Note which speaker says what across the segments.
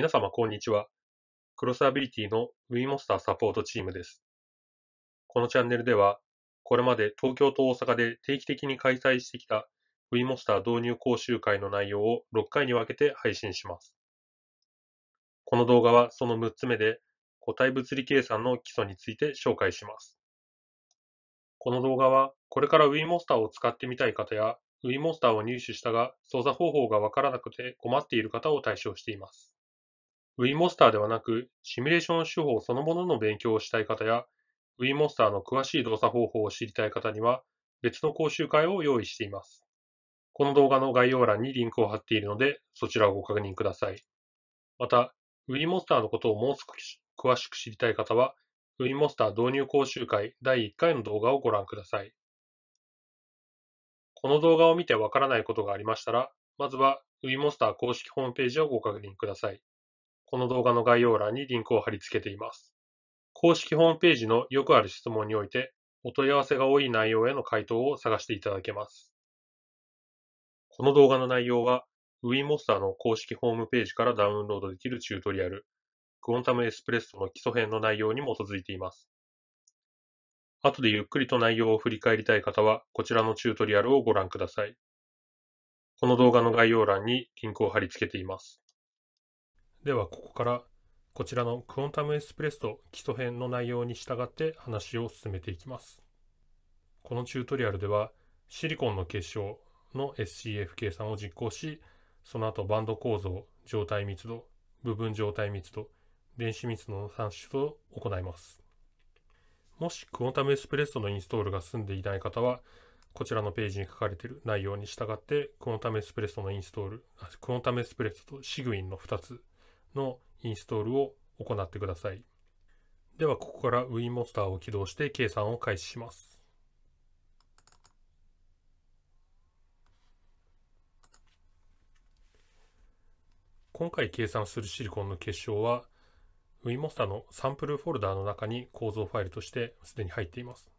Speaker 1: 皆様こんにちは。クロスアビリティの w e モスターサポートチームです。このチャンネルでは、これまで東京と大阪で定期的に開催してきた w e モスター導入講習会の内容を6回に分けて配信します。この動画はその6つ目で、個体物理計算の基礎について紹介します。この動画は、これから w e モスターを使ってみたい方や、ウィモンスターを入手したが、操作方法がわからなくて困っている方を対象しています。ウィモスターではなく、シミュレーション手法そのものの勉強をしたい方や、ウィモスターの詳しい動作方法を知りたい方には、別の講習会を用意しています。この動画の概要欄にリンクを貼っているので、そちらをご確認ください。また、ウィモスターのことをもう少し詳しく知りたい方は、ウィモスター導入講習会第1回の動画をご覧ください。この動画を見てわからないことがありましたら、まずはウィ m モ n s t 公式ホームページをご確認ください。この動画の概要欄にリンクを貼り付けています。公式ホームページのよくある質問において、お問い合わせが多い内容への回答を探していただけます。この動画の内容は、ウィンモスターの公式ホームページからダウンロードできるチュートリアル、クオンタムエスプレッソの基礎編の内容に基づいています。後でゆっくりと内容を振り返りたい方は、こちらのチュートリアルをご覧ください。この動画の概要欄にリンクを貼り付けています。ではここからこちらのクオンタムエスプレッソ基礎編の内容に従って話を進めていきます。このチュートリアルではシリコンの結晶の SCF 計算を実行し、その後バンド構造、状態密度、部分状態密度、電子密度の算出を行います。もしクオンタムエスプレッソのインストールが済んでいない方は、こちらのページに書かれている内容に従って、クオンタムエスプレッソのインストール、クオンタムエスプレッソとシグウィンの2つのインストールを行ってください。では、ここから w n m o n s t e r を起動して計算を開始します。今回計算するシリコンの結晶は w n m o n s t e r のサンプルフォルダーの中に構造ファイルとしてすでに入っています。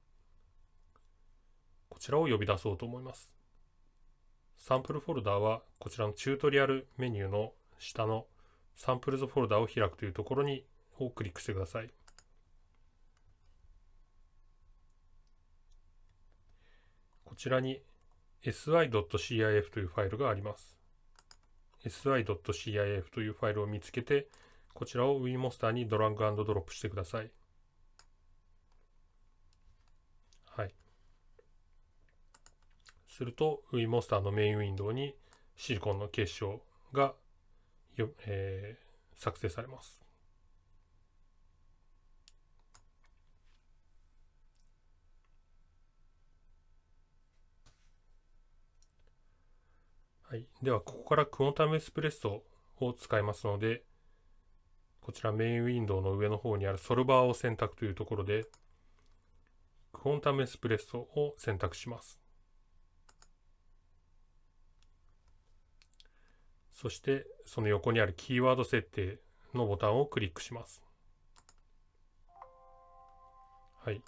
Speaker 1: こちらを呼び出そうと思います。サンプルフォルダーはこちらのチュートリアルメニューの下のサンプルズフォルダを開くというところにをクリックしてください。こちらに si.cif というファイルがあります。si.cif というファイルを見つけて、こちらを WeMonster にドラッグドロップしてください。はい。すると WeMonster のメインウィンドウにシリコンの結晶がよ、えー、作成されます。はい、では、ここからクオンタムエスプレッソを使いますので、こちらメインウィンドウの上の方にあるソルバーを選択というところで、クオンタムエスプレッソを選択します。そしてその横にあるキーワード設定のボタンをクリックします。はい。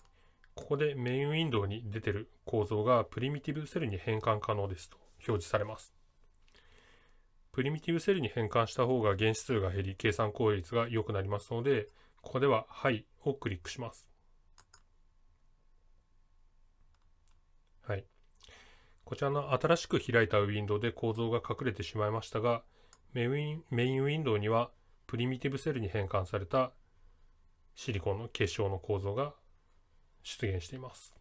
Speaker 1: ここでメインウィンドウに出てる構造がプリミティブセルに変換可能ですと表示されます。プリミティブセルに変換した方が原子数が減り計算効率が良くなりますので、ここでははいをクリックします。はい。こちらの新しく開いたウィンドウで構造が隠れてしまいましたが、メインメインウィンドウにはプリミティブセルに変換されたシリコンの結晶の構造が出現しています。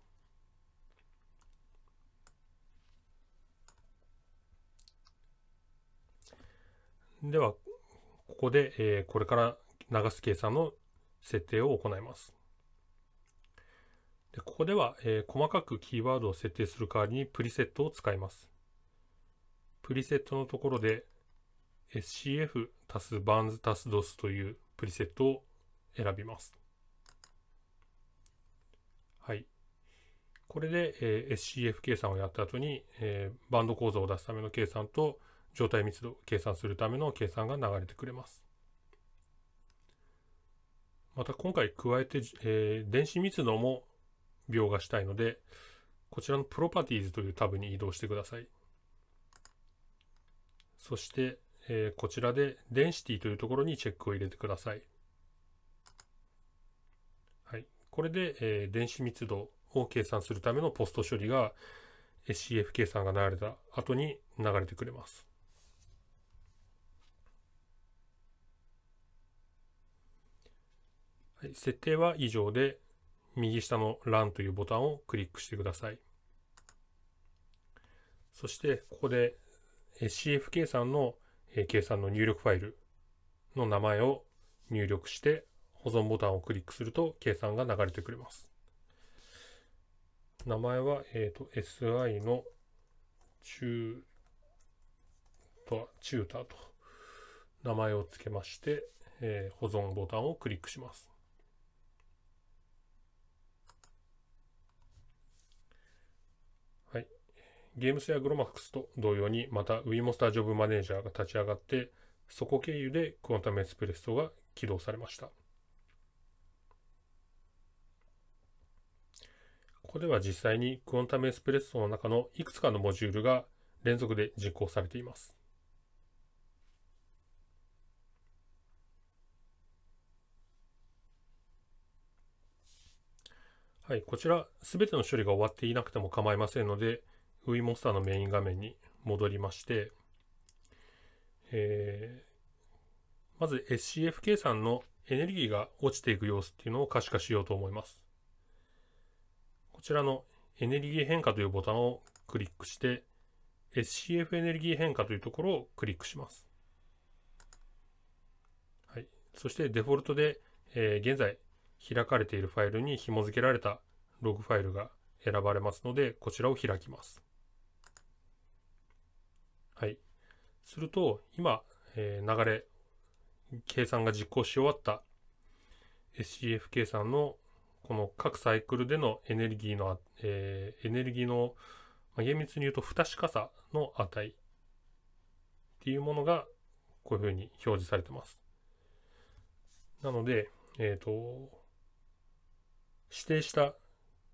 Speaker 1: では、ここで、えー、これから流す計算の設定を行います。でここでは、えー、細かくキーワードを設定する代わりにプリセットを使います。プリセットのところで SCF 足すバンズ足す DOS というプリセットを選びます。はい。これで、えー、SCF 計算をやった後に、えー、バンド構造を出すための計算と状態密度を計算するための計算が流れてくれます。また今回加えて、えー、電子密度も描画したいので、こちらのプロパティーズというタブに移動してください。そして、えー、こちらでデンシティというところにチェックを入れてください。はい。これで、えー、電子密度を計算するためのポスト処理が SCF 計算が流れた後に流れてくれます。はい、設定は以上で、右下の Run というボタンをクリックしてください。そしてここで CF 計算の計算の入力ファイルの名前を入力して保存ボタンをクリックすると計算が流れてくれます。名前は、えーと、SI の中とはチューターと名前を付けまして、えー、保存ボタンをクリックします。ゲームスやグロマックスと同様に、また w ィモスタージョブマネージャーが立ち上がって、そこ経由でクォンタムエスプレッソが起動されました。ここでは実際にクォンタムエスプレッソの中のいくつかのモジュールが連続で実行されています。はい、こちら、すべての処理が終わっていなくても構いませんので、ウィモスターのメイン画面に戻りまして、えー、まず SCF 計算のエネルギーが落ちていく様子っていうのを可視化しようと思います。こちらのエネルギー変化というボタンをクリックして、SCF エネルギー変化というところをクリックします。はい、そしてデフォルトで、えー、現在開かれているファイルに紐付けられたログファイルが選ばれますので、こちらを開きます。はい。すると、今、えー、流れ、計算が実行し終わった SCF 計算のこの各サイクルでのエネルギーの、えー、エネルギーの、まあ、厳密に言うと不確かさの値っていうものがこういうふうに表示されてます。なので、えっ、ー、と、指定した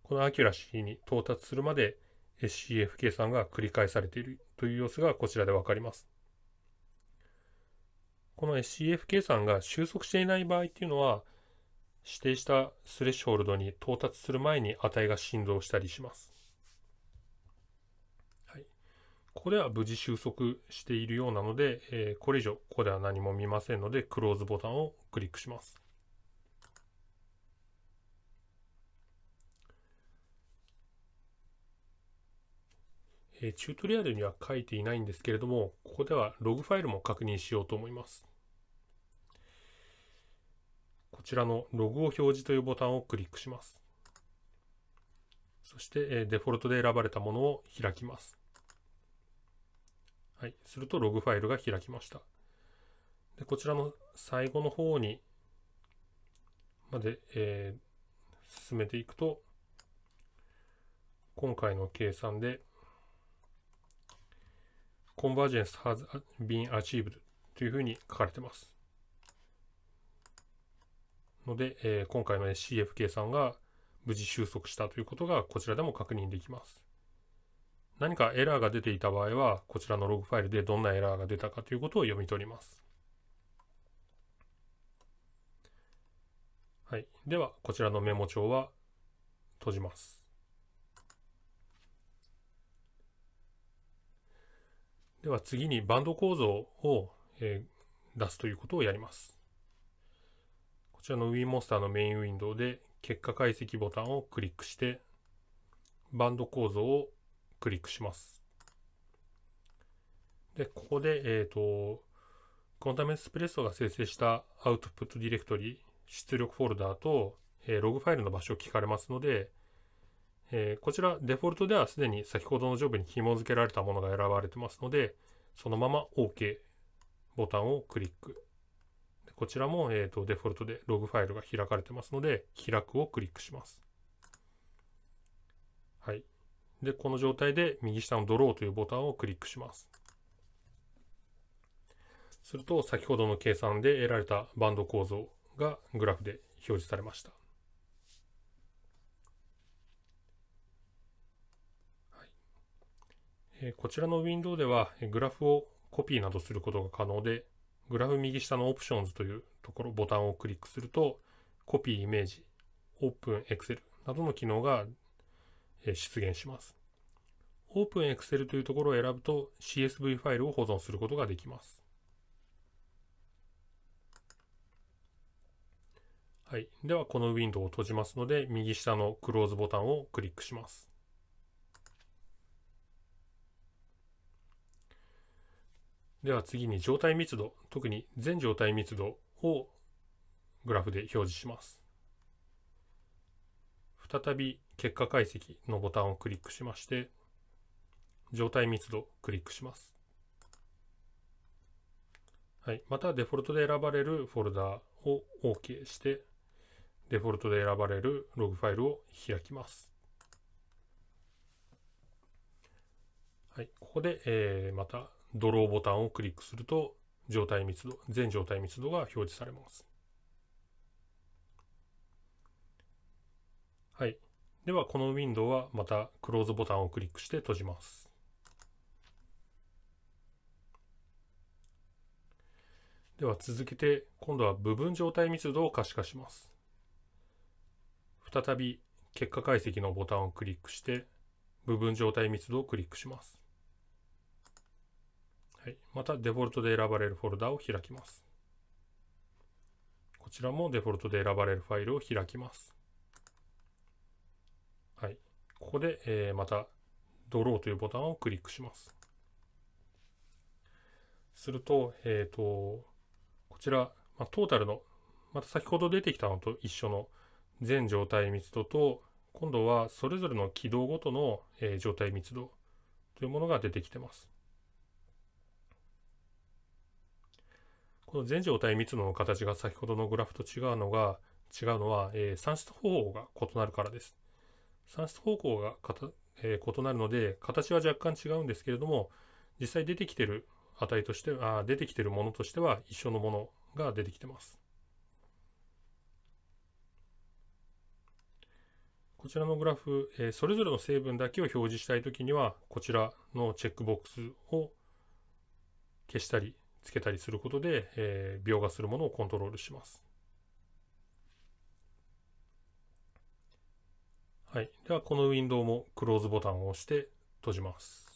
Speaker 1: このアキュラシーに到達するまで SCF 計算が繰り返されているという様子がこちらでわかります。この SCF 計算が収束していない場合っていうのは、指定したスレッシュホールドに到達する前に値が振動したりします。はい、ここでは無事収束しているようなので、えー、これ以上ここでは何も見ませんので、クローズボタンをクリックします。えー、チュートリアルには書いていないんですけれども、ここではログファイルも確認しようと思います。こちらのログを表示というボタンをクリックします。そして、えー、デフォルトで選ばれたものを開きます。はい、するとログファイルが開きました。でこちらの最後の方にまで、えー、進めていくと、今回の計算で convergence has been achieved というふうに書かれてます。ので、えー、今回の CFK さんが無事収束したということがこちらでも確認できます。何かエラーが出ていた場合は、こちらのログファイルでどんなエラーが出たかということを読み取ります。はい。では、こちらのメモ帳は閉じます。では次にバンド構造を、え出すということをやります。こちらの WeMonster のメインウィンドウで結果解析ボタンをクリックして、バンド構造をクリックします。で、ここで、えっ、ー、と、クンタムエスプレッソが生成したアウトプットディレクトリ、出力フォルダーと、えー、ログファイルの場所を聞かれますので、えー、こちらデフォルトではすでに先ほどの上部に紐付けられたものが選ばれてますので、そのまま OK ボタンをクリック。こちらも、えーとデフォルトでログファイルが開かれてますので、開くをクリックします。はい。で、この状態で右下のドローというボタンをクリックします。すると、先ほどの計算で得られたバンド構造がグラフで表示されました。こちらのウィンドウではグラフをコピーなどすることが可能で、グラフ右下のオプションズというところボタンをクリックすると、コピーイメージ、オープンエクセルなどの機能が出現します。オープンエクセルというところを選ぶと CSV ファイルを保存することができます。はい。では、このウィンドウを閉じますので、右下のクローズボタンをクリックします。では次に状態密度、特に全状態密度をグラフで表示します。再び結果解析のボタンをクリックしまして、状態密度をクリックします。はい、またデフォルトで選ばれるフォルダを OK して、デフォルトで選ばれるログファイルを開きます。はい、ここで、えー、またドローボタンをクリックすると状態密度、全状態密度が表示されます。はい。では、このウィンドウはまたクローズボタンをクリックして閉じます。では続けて、今度は部分状態密度を可視化します。再び、結果解析のボタンをクリックして、部分状態密度をクリックします。はい、またデフォルトで選ばれるフォルダを開きます。こちらもデフォルトで選ばれるファイルを開きます。はい、ここで、えー、またドローというボタンをクリックします。すると、えー、と、こちら、まあ、トータルの、また先ほど出てきたのと一緒の全状態密度と、今度はそれぞれの軌道ごとの、えー、状態密度というものが出てきてます。この全状態密度の形が先ほどのグラフと違うのが、違うのは、えー、算出方法が異なるからです。算出方向がかた、えー、異なるので、形は若干違うんですけれども、実際出てきてる値として、あ出てきてるものとしては一緒のものが出てきてます。こちらのグラフ、えー、それぞれの成分だけを表示したいときには、こちらのチェックボックスを消したり、つけたりすることで、えー、描画するものをコントロールします。はい。では、このウィンドウもクローズボタンを押して閉じます。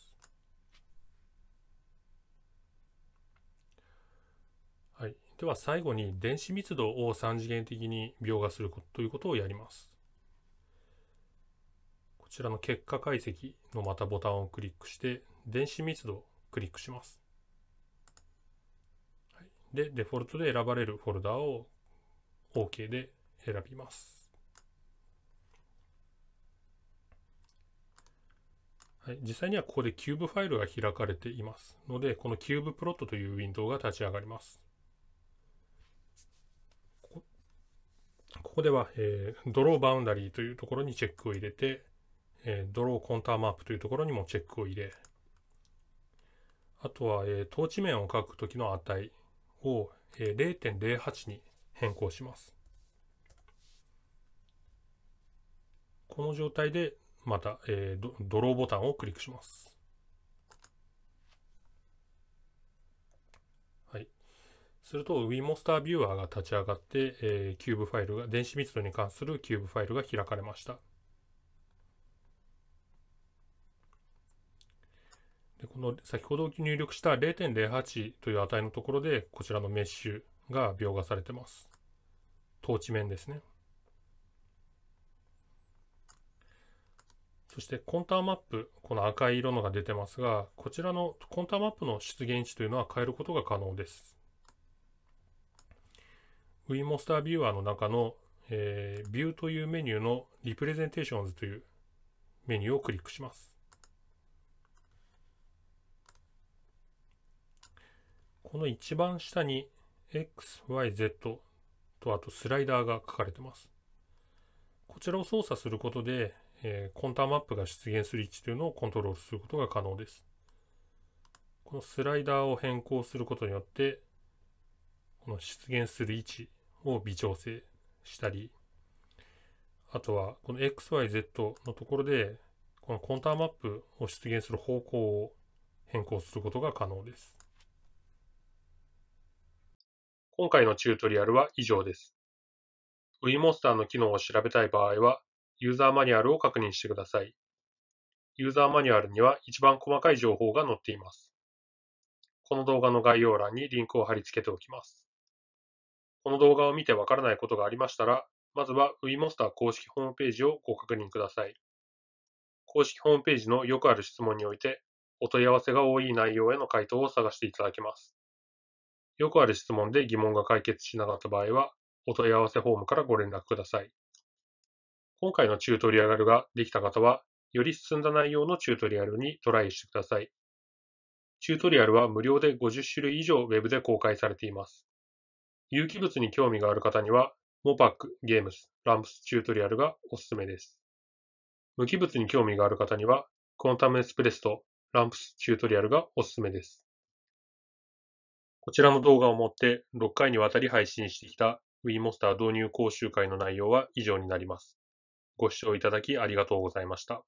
Speaker 1: はい。では、最後に電子密度を3次元的に描画するということをやります。こちらの結果解析のまたボタンをクリックして、電子密度をクリックします。で、デフォルトで選ばれるフォルダを OK で選びます。はい、実際にはここでキューブファイルが開かれていますので、このキューブプロットというウィンドウが立ち上がります。ここでは、えー、ドローバウンダリーというところにチェックを入れて、えー、ドローコンターマップというところにもチェックを入れ、あとは、えー、統治面を書くときの値、を0.08に変更します。この状態でまた、えー、ドローボタンをクリックします。はい。すると WeMonster Viewer が立ち上がって、えキューブファイルが、電子密度に関するキューブファイルが開かれました。でこの先ほど入力した0.08という値のところで、こちらのメッシュが描画されてます。トーチ面ですね。そしてコンターマップ、この赤い色のが出てますが、こちらのコンターマップの出現位置というのは変えることが可能です。ウィモスタービューアーの中の、えー、ビューというメニューのリプレゼンテーションズというメニューをクリックします。この一番下に XYZ とあとスライダーが書かれてます。こちらを操作することで、えー、コンターマップが出現する位置というのをコントロールすることが可能です。このスライダーを変更することによって、この出現する位置を微調整したり、あとはこの XYZ のところで、このコンターマップを出現する方向を変更することが可能です。今回のチュートリアルは以上です。ウィモンスターの機能を調べたい場合は、ユーザーマニュアルを確認してください。ユーザーマニュアルには一番細かい情報が載っています。この動画の概要欄にリンクを貼り付けておきます。この動画を見てわからないことがありましたら、まずは WeMonster 公式ホームページをご確認ください。公式ホームページのよくある質問において、お問い合わせが多い内容への回答を探していただけます。よくある質問で疑問が解決しなかった場合は、お問い合わせフォームからご連絡ください。今回のチュートリアルができた方は、より進んだ内容のチュートリアルにトライしてください。チュートリアルは無料で50種類以上 Web で公開されています。有機物に興味がある方には、a パック、ゲームス、ランプスチュートリアルがおすすめです。無機物に興味がある方には、クォンタムエスプレスとランプスチュートリアルがおすすめです。こちらの動画をもって6回にわたり配信してきた WeMonster 導入講習会の内容は以上になります。ご視聴いただきありがとうございました。